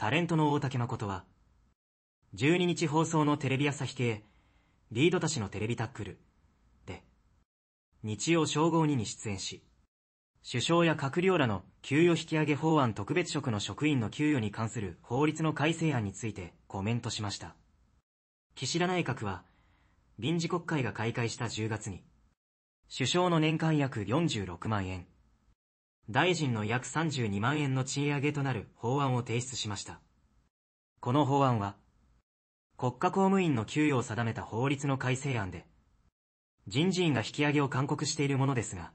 タレントの大竹誠は、12日放送のテレビ朝日系、リードたちのテレビタックル、で、日曜正午2に出演し、首相や閣僚らの給与引き上げ法案特別職の職員の給与に関する法律の改正案についてコメントしました。岸田内閣は、臨時国会が開会した10月に、首相の年間約46万円、大臣の約32万円の賃上げとなる法案を提出しました。この法案は、国家公務員の給与を定めた法律の改正案で、人事院が引き上げを勧告しているものですが、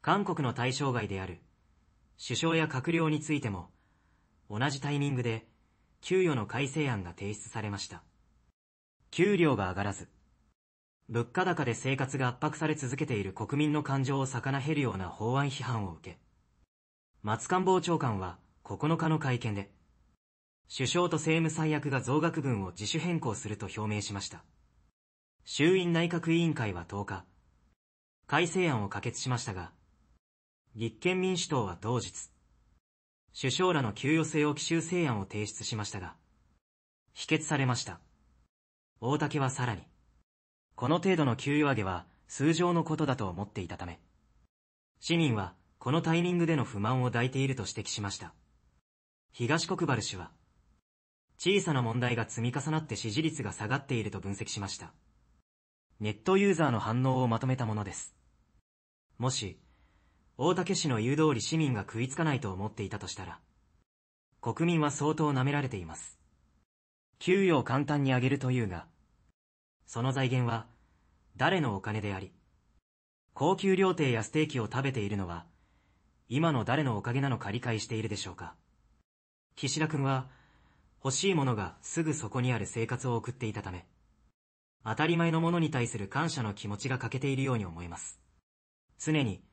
韓国の対象外である、首相や閣僚についても、同じタイミングで、給与の改正案が提出されました。給料が上がらず、物価高で生活が圧迫され続けている国民の感情を逆なへるような法案批判を受け、松官房長官は9日の会見で、首相と政務三役が増額分を自主変更すると表明しました。衆院内閣委員会は10日、改正案を可決しましたが、立憲民主党は同日、首相らの給与制を奇襲制案を提出しましたが、否決されました。大竹はさらに、この程度の給与上げは通常のことだと思っていたため、市民はこのタイミングでの不満を抱いていると指摘しました。東国原氏は、小さな問題が積み重なって支持率が下がっていると分析しました。ネットユーザーの反応をまとめたものです。もし、大竹氏の言う通り市民が食いつかないと思っていたとしたら、国民は相当舐められています。給与を簡単に上げるというが、その財源は、誰のお金であり、高級料亭やステーキを食べているのは、今の誰のおかげなのか理解しているでしょうか。岸田君は、欲しいものがすぐそこにある生活を送っていたため、当たり前のものに対する感謝の気持ちが欠けているように思います。常に、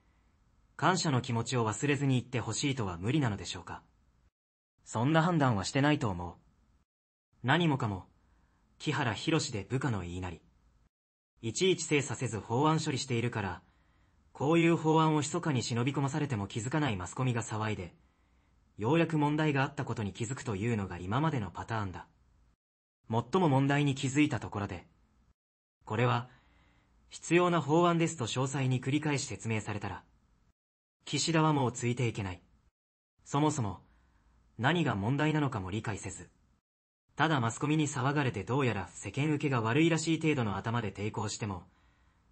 感謝の気持ちを忘れずに言って欲しいとは無理なのでしょうか。そんな判断はしてないと思う。何もかも、木原博士で部下の言いなり。いちいち精査せず法案処理しているから、こういう法案を密かに忍び込まされても気づかないマスコミが騒いで、ようやく問題があったことに気づくというのが今までのパターンだ。最も問題に気づいたところで、これは、必要な法案ですと詳細に繰り返し説明されたら、岸田はもうついていけない。そもそも、何が問題なのかも理解せず、ただマスコミに騒がれてどうやら世間受けが悪いらしい程度の頭で抵抗しても、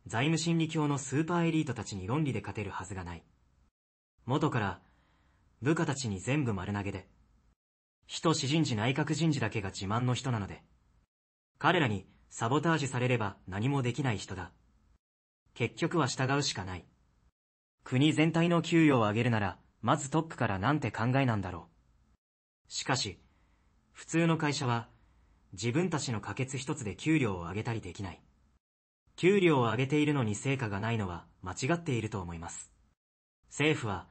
財務心理教のスーパーエリートたちに論理で勝てるはずがない。元から、部下たちに全部丸投げで、人志人事内閣人事だけが自慢の人なので、彼らにサボタージュされれば何もできない人だ。結局は従うしかない。国全体の給与を上げるなら、まずトップからなんて考えなんだろう。しかし、普通の会社は、自分たちの可決一つで給料を上げたりできない。給料を上げているのに成果がないのは間違っていると思います。政府は、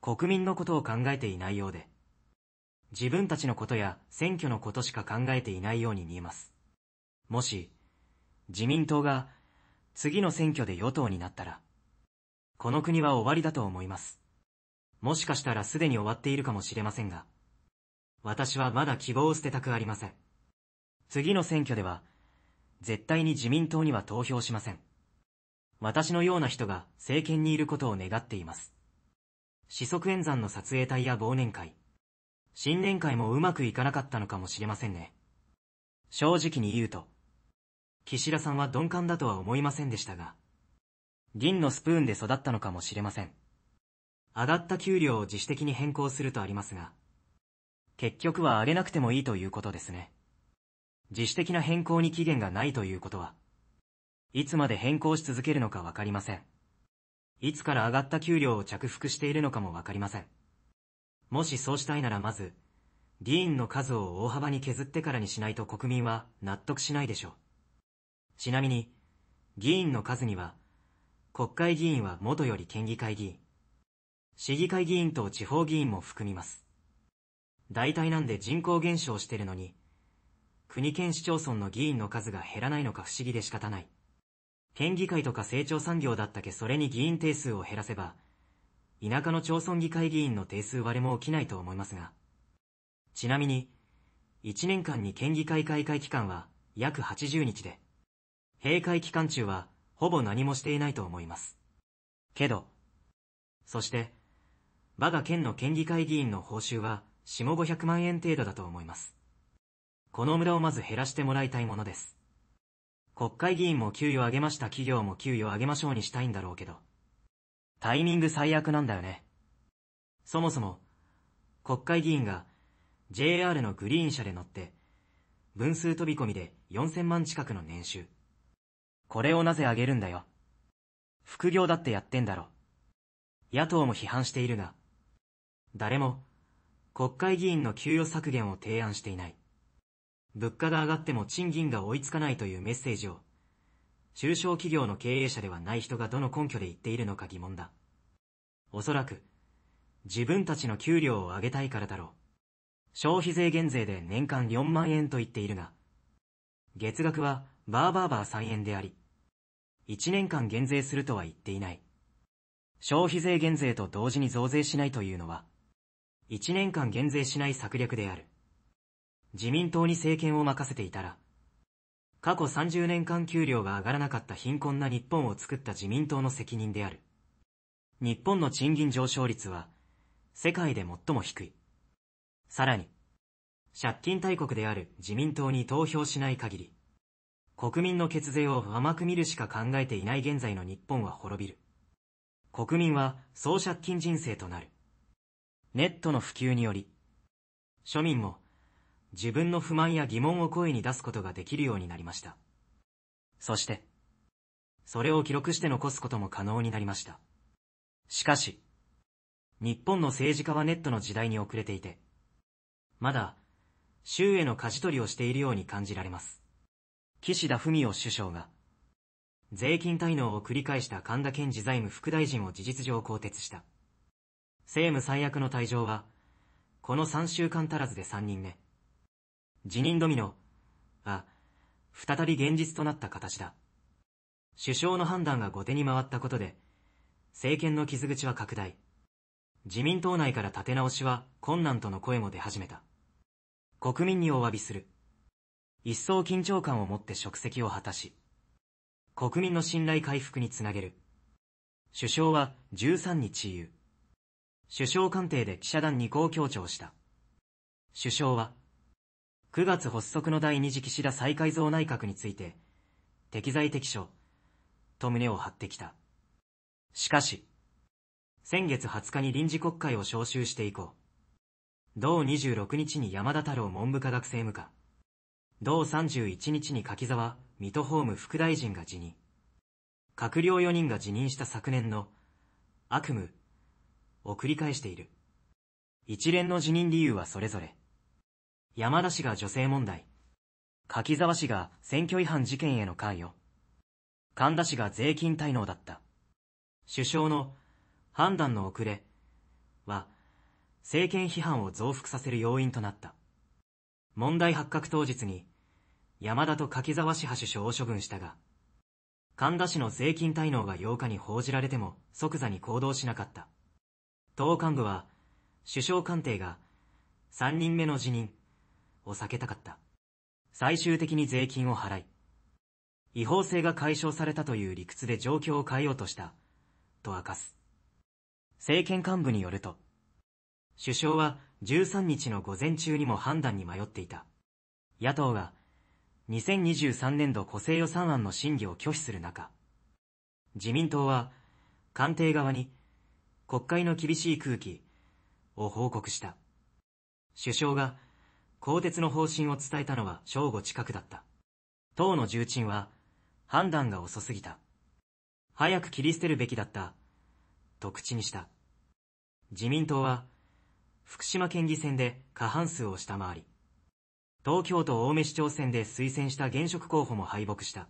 国民のことを考えていないようで、自分たちのことや選挙のことしか考えていないように見えます。もし、自民党が次の選挙で与党になったら、この国は終わりだと思います。もしかしたらすでに終わっているかもしれませんが、私はまだ希望を捨てたくありません。次の選挙では、絶対に自民党には投票しません。私のような人が政権にいることを願っています。四則演算の撮影隊や忘年会、新年会もうまくいかなかったのかもしれませんね。正直に言うと、岸田さんは鈍感だとは思いませんでしたが、銀のスプーンで育ったのかもしれません。上がった給料を自主的に変更するとありますが、結局は上げなくてもいいということですね。自主的な変更に期限がないということは、いつまで変更し続けるのかわかりません。いつから上がった給料を着服しているのかもわかりません。もしそうしたいならまず、議員の数を大幅に削ってからにしないと国民は納得しないでしょう。ちなみに、議員の数には、国会議員は元より県議会議員、市議会議員と地方議員も含みます。大体なんで人口減少してるのに、国県市町村の議員の数が減らないのか不思議で仕方ない。県議会とか成長産業だったけそれに議員定数を減らせば、田舎の町村議会議員の定数割れも起きないと思いますが。ちなみに、1年間に県議会開会期間は約80日で、閉会期間中はほぼ何もしていないと思います。けど、そして、我が県の県議会議員の報酬は、下500万円程度だと思います。この村をまず減らしてもらいたいものです。国会議員も給与上げました企業も給与上げましょうにしたいんだろうけど。タイミング最悪なんだよね。そもそも、国会議員が JR のグリーン車で乗って、分数飛び込みで4000万近くの年収。これをなぜ上げるんだよ。副業だってやってんだろ。野党も批判しているが、誰も国会議員の給与削減を提案していない。物価が上がっても賃金が追いつかないというメッセージを、中小企業の経営者ではない人がどの根拠で言っているのか疑問だ。おそらく、自分たちの給料を上げたいからだろう。消費税減税で年間4万円と言っているが、月額はバーバーバー3円であり、1年間減税するとは言っていない。消費税減税と同時に増税しないというのは、1年間減税しない策略である。自民党に政権を任せていたら、過去30年間給料が上がらなかった貧困な日本を作った自民党の責任である。日本の賃金上昇率は、世界で最も低い。さらに、借金大国である自民党に投票しない限り、国民の血税を甘く見るしか考えていない現在の日本は滅びる。国民は総借金人生となる。ネットの普及により、庶民も自分の不満や疑問を声に出すことができるようになりました。そして、それを記録して残すことも可能になりました。しかし、日本の政治家はネットの時代に遅れていて、まだ、州への舵取りをしているように感じられます。岸田文雄首相が、税金滞納を繰り返した神田健治財務副大臣を事実上更迭した。政務最悪の退場は、この3週間足らずで3人目。辞任ドミノ、は、再び現実となった形だ。首相の判断が後手に回ったことで、政権の傷口は拡大。自民党内から立て直しは困難との声も出始めた。国民にお詫びする。一層緊張感を持って職責を果たし、国民の信頼回復につなげる。首相は13日言う。首相官邸で記者団にこう強調した。首相は、9月発足の第二次岸田再改造内閣について、適材適所、と胸を張ってきた。しかし、先月20日に臨時国会を召集して以降、同26日に山田太郎文部科学政務官、同31日に柿沢、水戸法務副大臣が辞任、閣僚4人が辞任した昨年の悪夢を繰り返している。一連の辞任理由はそれぞれ。山田氏が女性問題。柿沢氏が選挙違反事件への関与。神田氏が税金滞納だった。首相の判断の遅れは政権批判を増幅させる要因となった。問題発覚当日に山田と柿沢氏派首相を処分したが、神田氏の税金滞納が8日に報じられても即座に行動しなかった。党幹部は、首相官邸が、3人目の辞任を避けたかった。最終的に税金を払い、違法性が解消されたという理屈で状況を変えようとした、と明かす。政権幹部によると、首相は13日の午前中にも判断に迷っていた。野党が、2023年度補正予算案の審議を拒否する中、自民党は、官邸側に国会の厳しい空気を報告した。首相が更迭の方針を伝えたのは正午近くだった。党の重鎮は判断が遅すぎた。早く切り捨てるべきだった。と口にした。自民党は福島県議選で過半数を下回り、東京都青梅市長選で推薦した現職候補も敗北した。